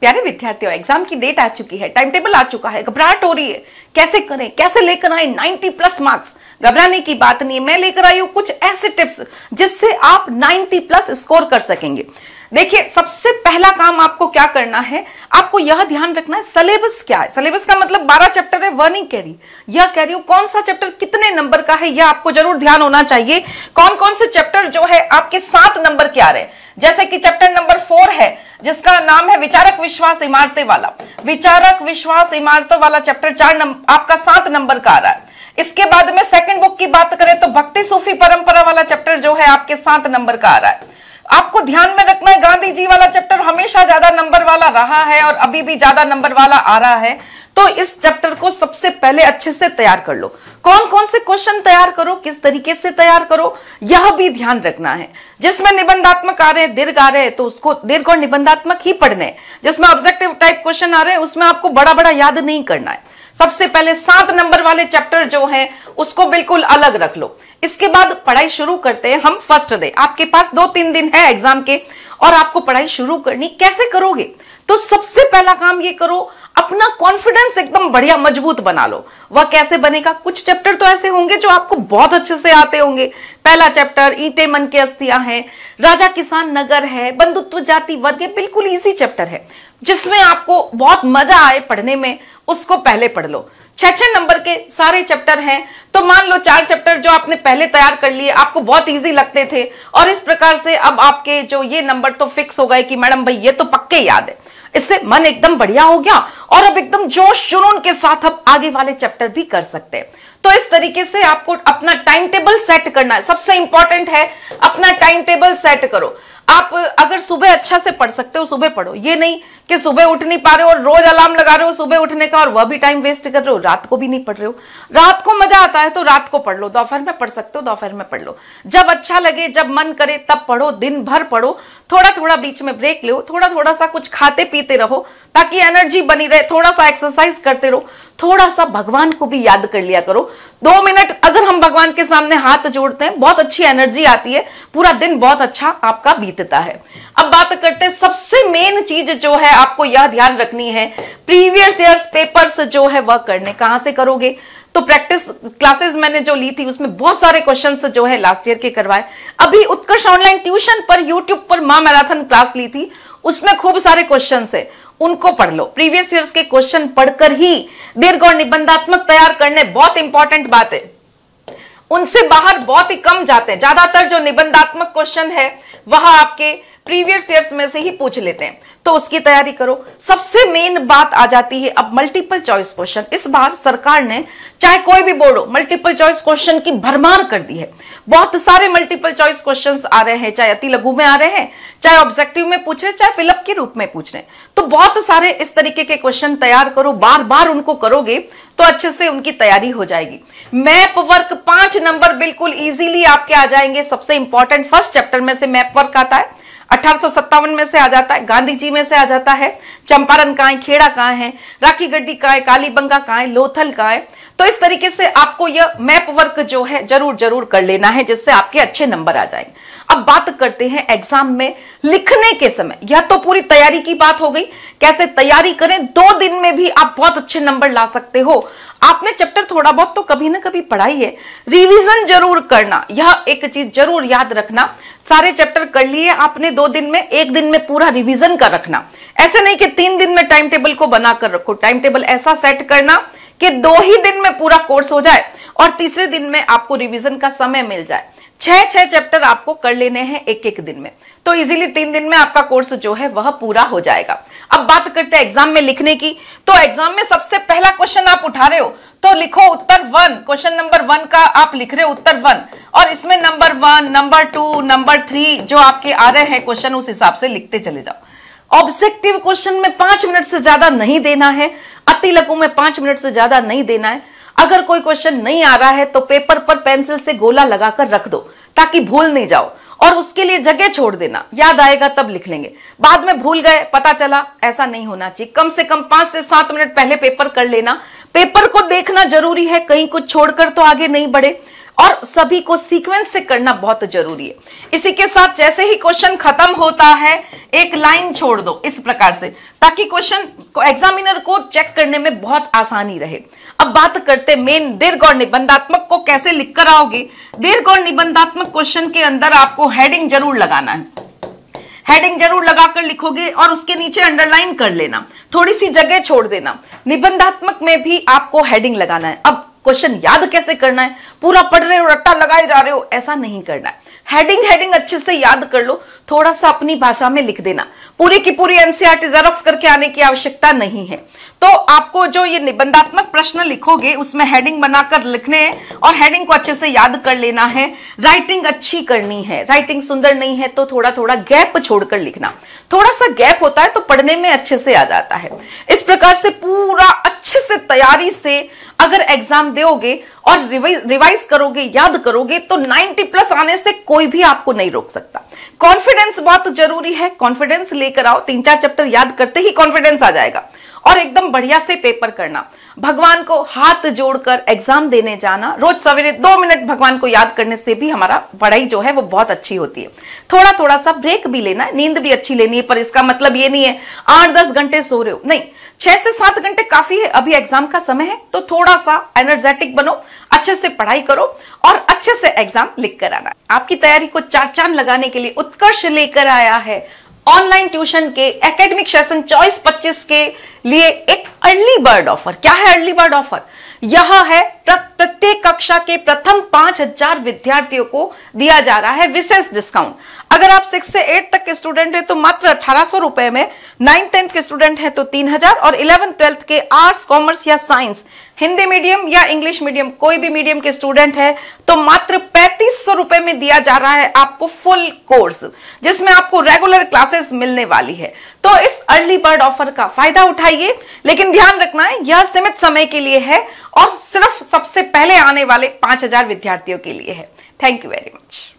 प्यारे विद्यार्थियों एग्जाम की डेट आ चुकी है टाइम टेबल आ चुका है घबराहट हो रही है कैसे करें कैसे लेकर आए 90 प्लस मार्क्स घबराने की बात नहीं है मैं लेकर आई हूँ कुछ ऐसे टिप्स जिससे आप 90 प्लस स्कोर कर सकेंगे देखिए सबसे पहला काम आपको क्या करना है आपको यह ध्यान रखना है सिलेबस क्या है सिलेबस का मतलब 12 चैप्टर है वर्निंग कह रही यह कह रही हूँ कौन सा चैप्टर कितने नंबर का है यह आपको जरूर ध्यान होना चाहिए कौन कौन से चैप्टर जो है आपके सात नंबर के आ रहे हैं जैसे कि चैप्टर नंबर फोर है जिसका नाम है विचारक विश्वास इमारते वाला विचारक विश्वास इमारतों वाला चैप्टर चार आपका सात नंबर का आ रहा है इसके बाद में सेकंड बुक की बात करें तो भक्ति सूफी परंपरा वाला चैप्टर जो है आपके सात नंबर का आ रहा है आपको ध्यान में रखना है गांधी जी वाला चैप्टर हमेशा ज्यादा नंबर वाला रहा है और अभी भी ज्यादा नंबर वाला आ रहा है तो इस चैप्टर को सबसे पहले अच्छे से तैयार कर लो कौन कौन से क्वेश्चन तैयार करो किस तरीके से तैयार करो यह भी ध्यान रखना है जिसमें निबंधात्मक आ रहे हैं दीर्घ आ रहे हैं तो उसको दीर्घ और निबंधात्मक ही पढ़ने जिसमें ऑब्जेक्टिव टाइप क्वेश्चन आ रहे हैं उसमें आपको बड़ा बड़ा याद नहीं करना है सबसे पहले सात नंबर वाले चैप्टर जो है उसको बिल्कुल अलग रख लो इसके बाद पढ़ाई शुरू करते हैं हम फर्स्ट डे आपके पास दो तीन दिन है एग्जाम के और आपको पढ़ाई शुरू करनी कैसे करोगे तो सबसे पहला काम ये करो अपना कॉन्फिडेंस एकदम बढ़िया मजबूत बना लो वह कैसे बनेगा कुछ चैप्टर तो ऐसे होंगे जो आपको बहुत अच्छे से आते होंगे पहला चैप्टर ईटे मन के अस्थियां हैं राजा किसान नगर है बंधुत्व जाति वर्ग है बिल्कुल इजी चैप्टर है जिसमें आपको बहुत मजा आए पढ़ने में उसको पहले पढ़ लो छह छह नंबर के सारे चैप्टर हैं तो मान लो चार चैप्टर जो आपने पहले तैयार कर लिए आपको बहुत इजी लगते थे और इस प्रकार से अब आपके जो ये नंबर तो फिक्स हो गए कि मैडम भाई ये तो पक्के याद है इससे मन एकदम बढ़िया हो गया और अब एकदम जोश जुनून के साथ आप आगे वाले चैप्टर भी कर सकते हैं तो इस तरीके से आपको अपना टाइम टेबल सेट करना है सबसे इंपॉर्टेंट है अपना टाइम टेबल सेट करो आप अगर सुबह अच्छा से पढ़ सकते हो सुबह पढ़ो ये नहीं कि सुबह उठ नहीं पा रहे हो और रोज अलार्म लगा रहे हो सुबह उठने का और वह भी टाइम वेस्ट कर रहे हो रात को भी नहीं पढ़ रहे हो रात को मजा आता है तो रात को पढ़ लो दोपहर में पढ़ सकते हो दोपहर में पढ़ लो जब अच्छा लगे जब मन करे तब पढ़ो दिन भर पढ़ो थोड़ा थोड़ा बीच में ब्रेक लो थोड़ा थोड़ा सा कुछ खाते पीते रहो ताकि एनर्जी बनी रहे थोड़ा सा एक्सरसाइज करते रहो थोड़ा सा भगवान को भी याद कर लिया करो दो मिनट अगर हम भगवान के सामने हाथ जोड़ते हैं बहुत अच्छी एनर्जी आती है पूरा दिन बहुत अच्छा आपका बीतता है अब बात करते हैं सबसे मेन चीज जो है आपको यह ध्यान रखनी है प्रीवियस ईयर पेपर्स जो है वह करने कहां से करोगे तो प्रैक्टिस क्लासेस मैंने जो ली थी उसमें बहुत सारे क्वेश्चंस जो है लास्ट ईयर के करवाए अभी उत्कर्ष ऑनलाइन ट्यूशन पर यूट्यूब पर मां मैराथन क्लास ली थी उसमें खूब सारे क्वेश्चन है उनको पढ़ लो प्रीवियस ईयर्स के क्वेश्चन पढ़कर ही दीर्घ और निबंधात्मक तैयार करने बहुत इंपॉर्टेंट बात है उनसे बाहर बहुत ही कम जाते हैं ज्यादातर जो निबंधात्मक क्वेश्चन है वह आपके प्रीवियस ईयर्स में से ही पूछ लेते हैं तो उसकी तैयारी करो सबसे मेन बात आ जाती है अब मल्टीपल चॉइस क्वेश्चन इस बार सरकार ने चाहे कोई भी बोर्ड हो मल्टीपल चॉइस क्वेश्चन की भरमार कर दी है बहुत सारे मल्टीपल चॉइस क्वेश्चन आ रहे हैं चाहे अति लघु में आ रहे हैं चाहे ऑब्जेक्टिव में पूछ रहे चाहे फिलअप के रूप में पूछ रहे तो बहुत सारे इस तरीके के क्वेश्चन तैयार करो बार बार उनको करोगे तो अच्छे से उनकी तैयारी हो जाएगी मैप वर्क पांच नंबर बिल्कुल इजीली आपके आ जाएंगे सबसे इंपॉर्टेंट फर्स्ट चैप्टर में से मैप वर्क आता है अठारह में से आ जाता है गांधी जी में से आ जाता है चंपारण कहाँ है खेड़ा कहाँ है राखी गड्डी कहाँ है कालीबंगा कहाँ है लोथल कहाँ है तो इस तरीके से आपको यह मैप वर्क जो है जरूर जरूर कर लेना है जिससे आपके अच्छे नंबर आ जाएंगे अब बात करते हैं एग्जाम में लिखने के समय या तो पूरी तैयारी की बात हो गई कैसे तैयारी करें दो दिन में भी आप बहुत अच्छे नंबर ला सकते हो आपने चैप्टर थोड़ा बहुत तो कभी ना कभी पढ़ाई है रिवीजन जरूर करना यह एक चीज जरूर याद रखना सारे चैप्टर कर लिए आपने दो दिन में एक दिन में पूरा रिवीजन कर रखना ऐसे नहीं कि तीन दिन में टाइम टेबल को बनाकर रखो टाइम टेबल ऐसा सेट करना कि दो ही दिन में पूरा कोर्स हो जाए और तीसरे दिन में आपको रिवीजन का समय मिल जाए छह छह चैप्टर आपको कर लेने हैं एक एक दिन में तो इजीली तीन दिन में आपका कोर्स जो है वह पूरा हो जाएगा अब बात करते हैं एग्जाम में लिखने की तो एग्जाम में सबसे पहला क्वेश्चन आप उठा रहे हो तो लिखो उत्तर वन क्वेश्चन नंबर वन का आप लिख रहे हो उत्तर वन और इसमें number one number two number three जो आपके आ रहे हैं क्वेश्चन उस हिसाब से लिखते चले जाओ ऑब्जेक्टिव क्वेश्चन में पांच मिनट से ज्यादा नहीं देना है अति लघु में पांच मिनट से ज्यादा नहीं देना है अगर कोई क्वेश्चन नहीं आ रहा है तो पेपर पर पेंसिल से गोला लगाकर रख दो ताकि भूल नहीं जाओ और उसके लिए जगह छोड़ देना याद आएगा तब लिख लेंगे बाद में भूल गए पता चला ऐसा नहीं होना चाहिए कम से कम पांच से सात मिनट पहले पेपर कर लेना पेपर को देखना जरूरी है कहीं कुछ छोड़कर तो आगे नहीं बढ़े और सभी को सीक्वेंस से करना बहुत जरूरी है इसी के साथ जैसे ही क्वेश्चन खत्म होता है एक लाइन छोड़ दो इस प्रकार से ताकि क्वेश्चन को एग्जामिनर को चेक करने में बहुत आसानी रहे अब बात करते मेन दीर्घ और निबंधात्मक को कैसे लिख कर आओगे दीर्घ और निबंधात्मक क्वेश्चन के अंदर आपको हेडिंग जरूर लगाना है हेडिंग जरूर लगाकर लिखोगे और उसके नीचे अंडरलाइन कर लेना थोड़ी सी जगह छोड़ देना निबंधात्मक में भी आपको हेडिंग लगाना है अब क्वेश्चन याद कैसे करना है पूरा पढ़ रहे हो रट्टा लगाए जा रहे हो ऐसा नहीं करना है हेडिंग हेडिंग अच्छे से याद कर लो थोड़ा सा अपनी भाषा में लिख देना पूरी की पूरी एनसीआरटी जेरोक्स e करके आने की आवश्यकता नहीं है तो आपको जो ये निबंधात्मक प्रश्न लिखोगे उसमें हेडिंग बनाकर लिखने हैं और हेडिंग को अच्छे से याद कर लेना है राइटिंग अच्छी करनी है राइटिंग सुंदर नहीं है तो थोड़ा थोड़ा गैप छोड़कर लिखना थोड़ा सा गैप होता है तो पढ़ने में अच्छे से आ जाता है इस प्रकार से पूरा अच्छे से तैयारी से अगर एग्जाम दोगे और रिवाइज रिवाइज करोगे याद करोगे तो 90 प्लस आने से कोई भी आपको नहीं रोक सकता कॉन्फिडेंस बहुत जरूरी है कॉन्फिडेंस लेकर आओ तीन चार चैप्टर याद करते ही कॉन्फिडेंस आ जाएगा और एकदम बढ़िया से पेपर करना भगवान को हाथ जोड़कर एग्जाम देने जाना रोज सवेरे दो मिनट भगवान को याद करने से भी हमारा पढ़ाई जो है वो बहुत अच्छी होती है थोड़ा थोड़ा सा ब्रेक भी लेना नींद भी अच्छी लेनी है पर इसका मतलब ये नहीं है आठ दस घंटे सो रहे हो नहीं छह से सात घंटे काफी है अभी एग्जाम का समय है तो थोड़ा सा एनर्जेटिक बनो अच्छे से पढ़ाई करो और अच्छे से एग्जाम लिख कर आना आपकी तैयारी को चार चांद लगाने के लिए उत्कर्ष लेकर आया है ऑनलाइन ट्यूशन के एकेडमिक सेशन चॉइस 25 के लिए एक अर्ली बर्ड ऑफर क्या है अर्ली बर्ड ऑफर यह है प्रत्येक कक्षा के प्रथम पांच हजार विद्यार्थियों को दिया जा रहा है विशेष डिस्काउंट अगर आप सिक्स से एट तक के स्टूडेंट हैं तो मात्र अठारह सौ रुपए में नाइन्थ टेंथ के स्टूडेंट हैं तो तीन हजार और इलेवन ट्वेल्थ के आर्ट्स कॉमर्स या साइंस हिंदी मीडियम या इंग्लिश मीडियम कोई भी मीडियम के स्टूडेंट है तो मात्र पैंतीस रुपए में दिया जा रहा है आपको फुल कोर्स जिसमें आपको रेगुलर क्लासेस मिलने वाली है तो इस अर्ली बर्ड ऑफर का फायदा उठाइए लेकिन ध्यान रखना है यह सीमित समय के लिए है और सिर्फ सबसे पहले आने वाले पांच हजार विद्यार्थियों के लिए है थैंक यू वेरी मच